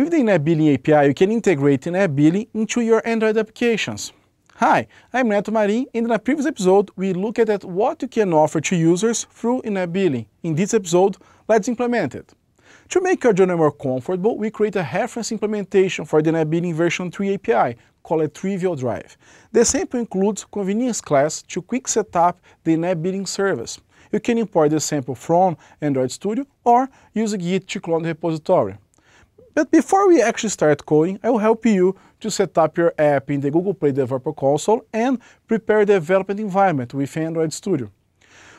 With the InAbilly API, you can integrate InAbilly into your Android applications. Hi, I'm Neto Marin, and in a previous episode, we looked at what you can offer to users through InAbilly. In this episode, let's implement it. To make your journey more comfortable, we create a reference implementation for the InAbilly version 3 API, called Trivial Drive. The sample includes convenience class to quick set up the InAbilly service. You can import the sample from Android Studio or use Git to clone the repository. But before we actually start coding, I will help you to set up your app in the Google Play Developer Console and prepare the development environment with Android Studio.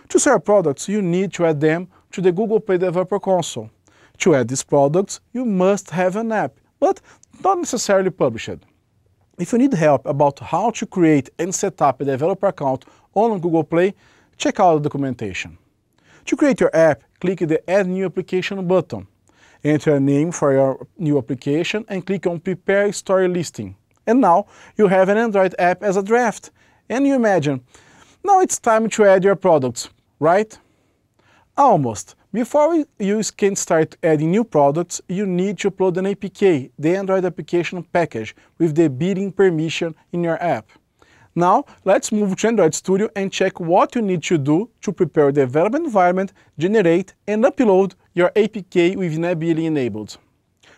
To sell products, you need to add them to the Google Play Developer Console. To add these products, you must have an app, but not necessarily published. If you need help about how to create and set up a developer account on Google Play, check out the documentation. To create your app, click the Add New Application button enter a name for your new application and click on Prepare Story Listing. And now you have an Android app as a draft. And you imagine, now it's time to add your products, right? Almost. Before you can start adding new products, you need to upload an APK, the Android application package, with the bidding permission in your app. Now, let's move to Android Studio and check what you need to do to prepare the development environment, generate and upload your APK with Inability enabled.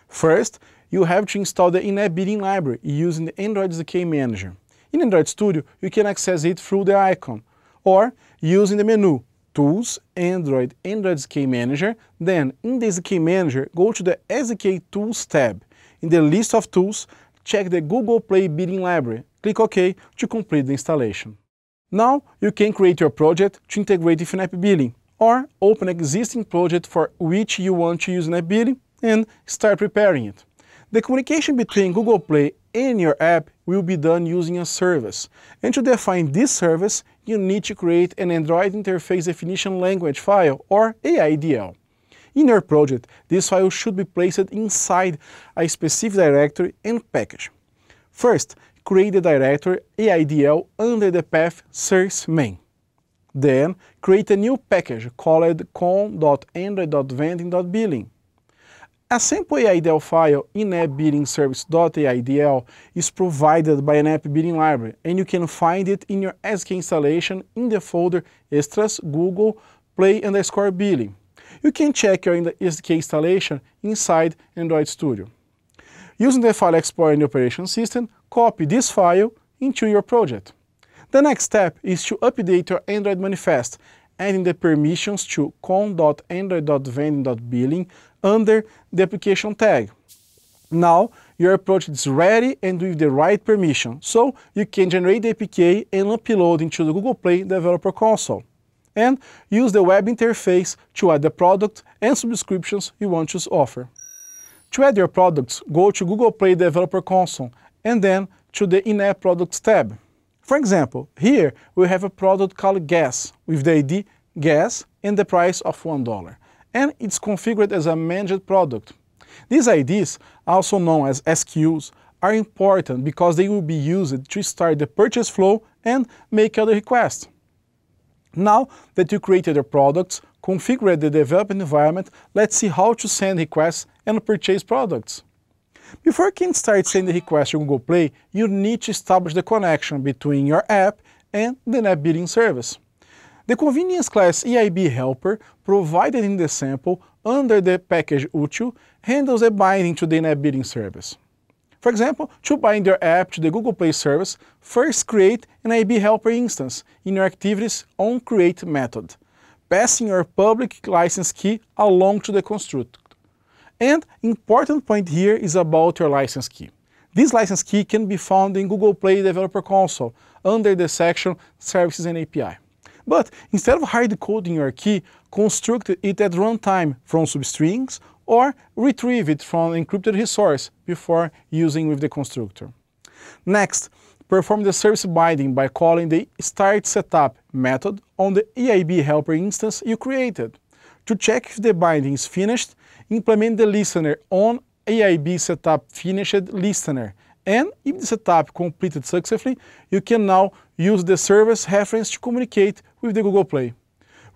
First, you have to install the Inability library using the Android SDK Manager. In Android Studio, you can access it through the icon or using the menu Tools, Android, Android SDK Manager, then in the SDK Manager, go to the SDK Tools tab. In the list of tools, check the Google Play Bidding Library Click OK to complete the installation. Now you can create your project to integrate with Billing, or open existing project for which you want to use Billing and start preparing it. The communication between Google Play and your app will be done using a service. And to define this service, you need to create an Android Interface Definition Language file, or AIDL. In your project, this file should be placed inside a specific directory and package. First, create the directory AIDL under the path source main. Then, create a new package called com.android.vending.billing. A sample AIDL file in is provided by an app billing library, and you can find it in your SDK installation in the folder extras google play underscore billing. You can check your SDK installation inside Android Studio. Using the file explorer in the operation system, copy this file into your project. The next step is to update your Android manifest, adding the permissions to con.android.vending.billing under the application tag. Now, your project is ready and with the right permission, so you can generate the APK and upload into the Google Play Developer Console. And use the web interface to add the product and subscriptions you want to offer. To add your products, go to Google Play Developer Console and then to the in-app products tab. For example, here we have a product called gas with the ID gas and the price of $1 and it's configured as a managed product. These IDs, also known as SQs, are important because they will be used to start the purchase flow and make other requests. Now that you created your products, configure the development environment, let's see how to send requests and purchase products. Before you can start sending requests to Google Play, you need to establish the connection between your app and the Net Billing service. The Convenience class EIB helper, provided in the sample under the package util, handles the binding to the Net Billing service. For example, to bind your app to the Google Play service, first create an IB helper instance in your activities on create method passing your public license key along to the constructor. And important point here is about your license key. This license key can be found in Google Play Developer Console under the section Services and API. But instead of hard coding your key, construct it at runtime from substrings or retrieve it from encrypted resource before using with the constructor. Next, Perform the service binding by calling the start setup method on the EIB helper instance you created. To check if the binding is finished, implement the listener on EIB setup finished listener. And if the setup completed successfully, you can now use the service reference to communicate with the Google Play.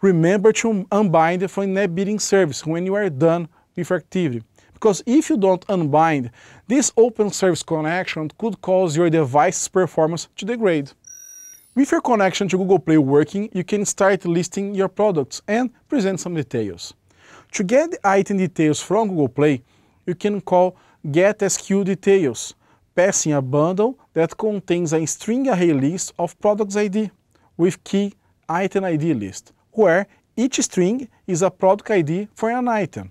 Remember to unbind the FlyNet service when you are done with your activity because if you don't unbind, this open service connection could cause your device's performance to degrade. With your connection to Google Play working, you can start listing your products and present some details. To get the item details from Google Play, you can call GetSQ details, passing a bundle that contains a string array list of products ID with key item ID list, where each string is a product ID for an item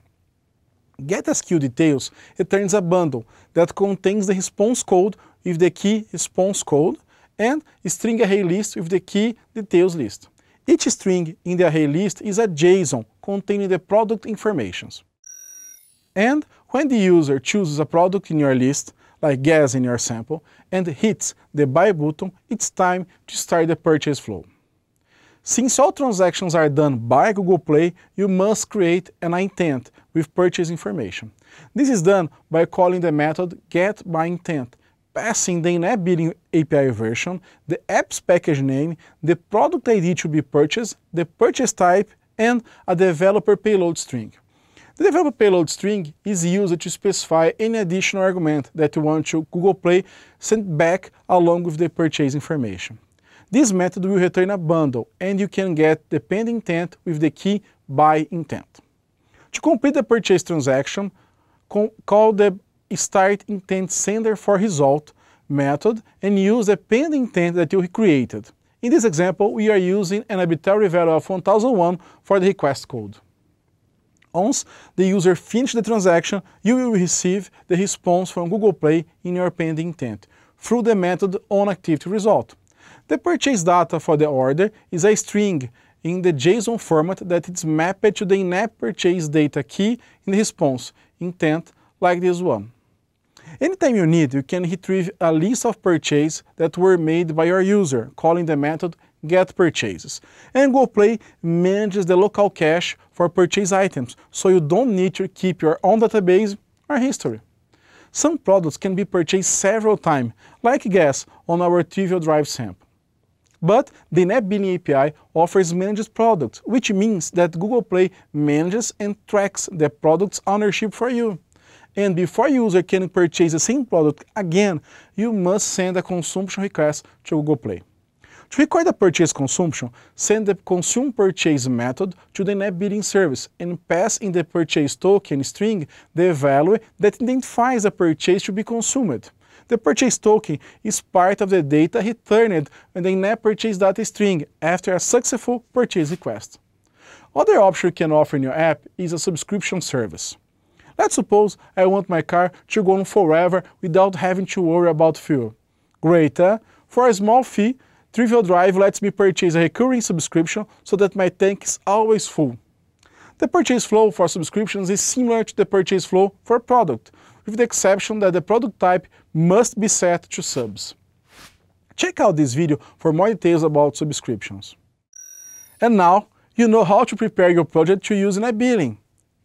skill details, returns a bundle that contains the response code with the key response code and string array list with the key details list. Each string in the array list is a JSON containing the product informations. And when the user chooses a product in your list, like gas in your sample, and hits the buy button, it's time to start the purchase flow. Since all transactions are done by Google Play, you must create an intent with purchase information. This is done by calling the method getByIntent, passing the in-app bidding API version, the app's package name, the product ID to be purchased, the purchase type, and a developer payload string. The developer payload string is used to specify any additional argument that you want to Google Play send back along with the purchase information. This method will return a bundle and you can get the pending intent with the key by intent. To complete the purchase transaction, call the start intent sender for result method and use the pend intent that you created. In this example, we are using an arbitrary value of 1001 for the request code. Once the user finishes the transaction, you will receive the response from Google Play in your pend intent through the method onActivityResult. The purchase data for the order is a string in the JSON format that is mapped to the in-app purchase data key in the response intent like this one. Anytime you need, you can retrieve a list of purchases that were made by your user, calling the method getPurchases. And GoPlay manages the local cache for purchase items, so you don't need to keep your own database or history. Some products can be purchased several times, like gas on our trivial drive sample. But the NetBeans API offers managed products, which means that Google Play manages and tracks the product's ownership for you. And before a user can purchase the same product again, you must send a consumption request to Google Play. To record a purchase consumption, send the consume purchase method to the net service and pass in the purchase token string the value that identifies a purchase to be consumed. The purchase token is part of the data returned in the app purchase data string after a successful purchase request. Other option you can offer in your app is a subscription service. Let's suppose I want my car to go on forever without having to worry about fuel. Great, For a small fee, Trivial Drive lets me purchase a recurring subscription so that my tank is always full. The purchase flow for subscriptions is similar to the purchase flow for a product, with the exception that the product type must be set to subs. Check out this video for more details about subscriptions. And now, you know how to prepare your project to use in a billing,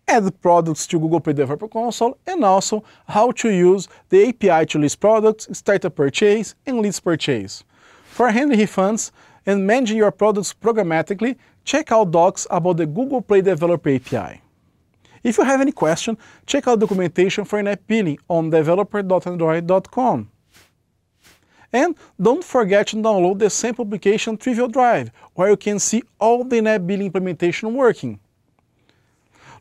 add products to Google Play Developer Console, and also how to use the API to list products, start a purchase, and list purchase. For handy refunds and managing your products programmatically, check out docs about the Google Play Developer API. If you have any question, check out documentation for in-app billing on developer.android.com. And don't forget to download the sample application Trivial Drive, where you can see all the in-app billing implementation working.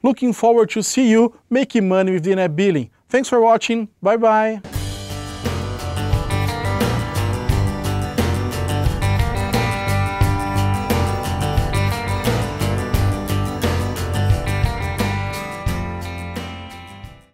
Looking forward to see you making money with in-app billing. Thanks for watching. Bye-bye.